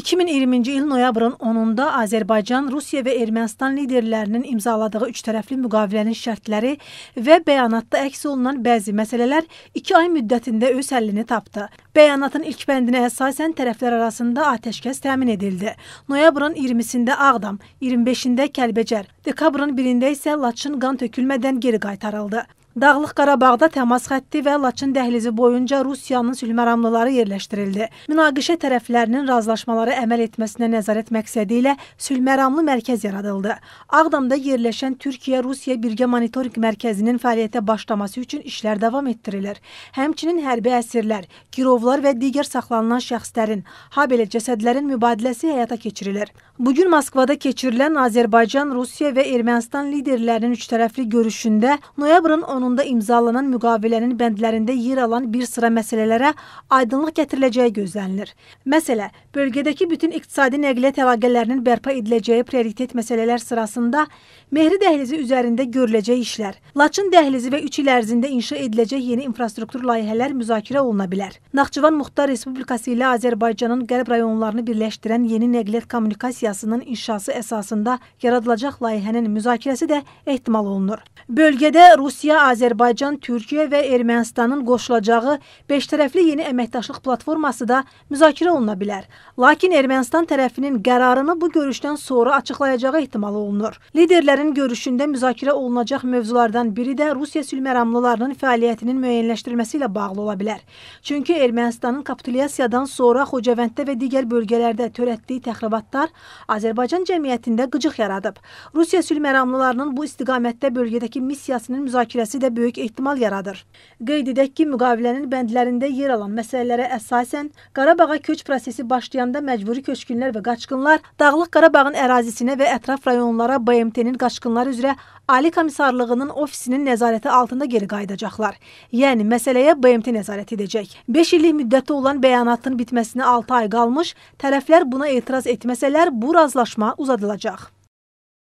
2020-ci il noyabrın 10-da Azərbaycan, Rusiya və Ermənistan liderlərinin imzaladığı üçtərəfli müqavilənin şərtləri və bəyanatda əks olunan bəzi məsələlər 2 ay müddətində öz həllini tapdı. Bəyanatın ilk bəndinə əsasən tərəflər arasında atəşkəs təmin edildi. Noyabrın 20-sində Ağdam, 25-də Kəlbəcər, dekabrın 1-də isə Laçın qan tökülmədən geri qaytarıldı. Dağlıq Qarabağda təmas xətti və Laçın dəhlizi boyunca Rusiyanın sülhməramlıları yerləşdirildi. Münaqişə tərəflərinin razılaşmalara əməl etməsinə nəzarət məqsədi ilə sülhməramlı mərkəz yaradıldı. Ağdamda yerləşən Türkiyə-Rusiya birgə monitorinq mərkəzinin fəaliyyətə başlaması üçün işlər davam etdirilir. Həmçinin hərbi əsirlər, girovlar və digər saxlanılan şəxslərin, ha belə cəsədlərin mübadiləsi həyata keçirilir. Bu gün Moskvada keçirilən Azərbaycan, Rusiya və Ermənistan liderlərinin üçtərəfli görüşündə noyabrın 10 qanununda imzalanan müqavilənin bəndlərində yer alan bir sıra məsələlərə aydınlıq gətiriləcəyi gözlənilir. Məsələ, bölgədəki bütün iqtisadi nəqliyyat əlaqələrinin bərpa ediləcəyi prioritet məsələlər sırasında Mehri dəhlizi üzərində görüləcək işlər, Laçın dəhlizi və 3 il ərzində inşa ediləcək yeni infrastruktur layihələr müzakirə oluna bilər. Naxçıvan Muxtar Respublikası ilə Azərbaycanın qərb rayonlarını birləşdirən yeni nəqliyyat kommunikasiyasının inşası əsasında yaradılacaq layihənin müzakirəsi də ehtimal olunur. Bölgədə Rusiya Azərbaycan, Türkiyə və Ermənistanın qoşulacağı beştərəfli yeni əməkdaşlıq platforması da müzakirə oluna bilər. Lakin Ermənistan tərəfinin qərarını bu görüşdən sonra açıqlayacağı ehtimal olunur. Liderlərin görüşündə müzakirə olunacaq mövzulardan biri də Rusiya sülhməramlılarının fəaliyyətinin müəyyənləşdirilməsi ilə bağlı ola bilər. Çünki Ermənistanın kapitulyasiyadan sonra Xocavənddə və digər bölgələrdə törətdiyi təxribatlar Azərbaycan cəmiyyətində qıcıq yaradıb. Rusiya sülhməramlılarının bu istiqamətdə bölgədəki missiyasının müzakirəsi də böyük ehtimal yaradır. Qeyd edək ki, müqavilənin bəndlərində yer alan məsələlərə əsasən Qarabağa köç prosesi başlayanda məcburi köçkünlər və qaçqınlar Dağlıq Qarabağın ərazisinə və ətraf rayonlara BMT-nin qaçqınlar üzrə Ali Komissarlığının ofisinin nəzarəti altında geri qayıdacaqlar. Yəni məsələyə BMT nəzarət edəcək. 5 illik müddəti olan bəyanatın bitməsinə 6 ay qalmış tərəflər buna etiraz etməsələr bu razılaşma uzadılacaq.